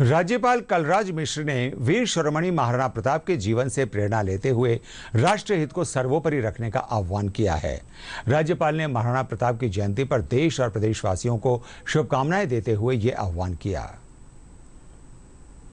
राज्यपाल कलराज मिश्र ने वीर श्रोमणी महाराणा प्रताप के जीवन से प्रेरणा लेते हुए राष्ट्रीय हित को सर्वोपरि रखने का आह्वान किया है राज्यपाल ने महाराणा प्रताप की जयंती पर देश और प्रदेशवासियों को शुभकामनाएं देते हुए ये आह्वान किया